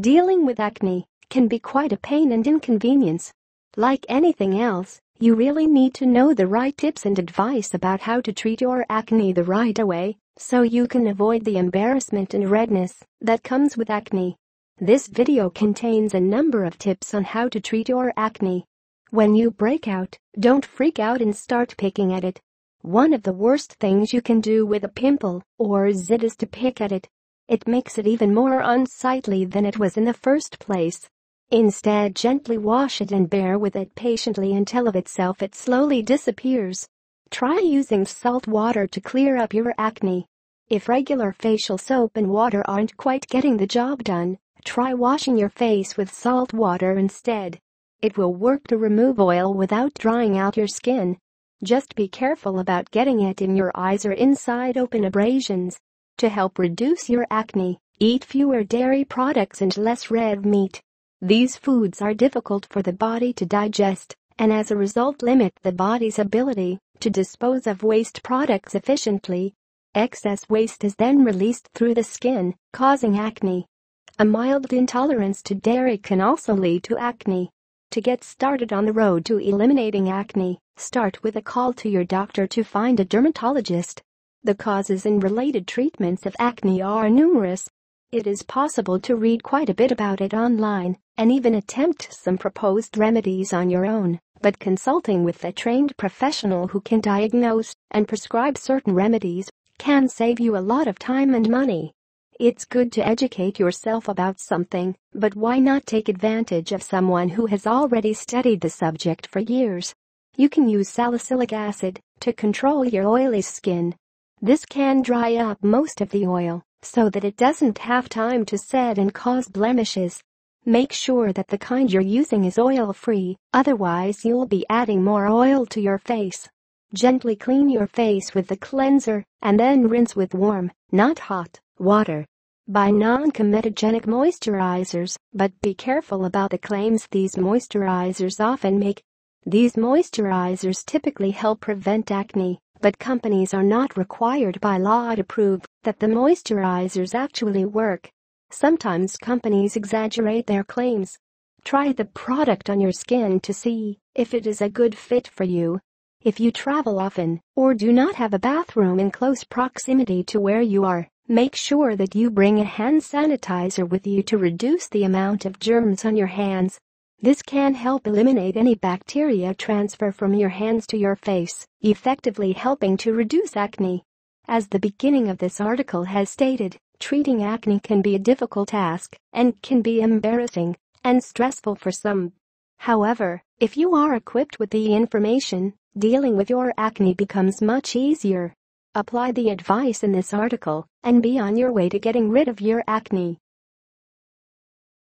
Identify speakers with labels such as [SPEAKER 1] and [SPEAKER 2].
[SPEAKER 1] Dealing with acne can be quite a pain and inconvenience. Like anything else, you really need to know the right tips and advice about how to treat your acne the right way so you can avoid the embarrassment and redness that comes with acne. This video contains a number of tips on how to treat your acne. When you break out, don't freak out and start picking at it. One of the worst things you can do with a pimple or zit is to pick at it it makes it even more unsightly than it was in the first place. Instead gently wash it and bear with it patiently until of itself it slowly disappears. Try using salt water to clear up your acne. If regular facial soap and water aren't quite getting the job done, try washing your face with salt water instead. It will work to remove oil without drying out your skin. Just be careful about getting it in your eyes or inside open abrasions. To help reduce your acne, eat fewer dairy products and less red meat. These foods are difficult for the body to digest and as a result limit the body's ability to dispose of waste products efficiently. Excess waste is then released through the skin, causing acne. A mild intolerance to dairy can also lead to acne. To get started on the road to eliminating acne, start with a call to your doctor to find a dermatologist. The causes and related treatments of acne are numerous. It is possible to read quite a bit about it online and even attempt some proposed remedies on your own, but consulting with a trained professional who can diagnose and prescribe certain remedies can save you a lot of time and money. It's good to educate yourself about something, but why not take advantage of someone who has already studied the subject for years? You can use salicylic acid to control your oily skin this can dry up most of the oil so that it doesn't have time to set and cause blemishes. Make sure that the kind you're using is oil-free, otherwise you'll be adding more oil to your face. Gently clean your face with the cleanser and then rinse with warm, not hot, water. Buy non-comedogenic moisturizers, but be careful about the claims these moisturizers often make. These moisturizers typically help prevent acne, but companies are not required by law to prove that the moisturizers actually work. Sometimes companies exaggerate their claims. Try the product on your skin to see if it is a good fit for you. If you travel often or do not have a bathroom in close proximity to where you are, make sure that you bring a hand sanitizer with you to reduce the amount of germs on your hands. This can help eliminate any bacteria transfer from your hands to your face, effectively helping to reduce acne. As the beginning of this article has stated, treating acne can be a difficult task and can be embarrassing and stressful for some. However, if you are equipped with the information, dealing with your acne becomes much easier. Apply the advice in this article and be on your way to getting rid of your acne.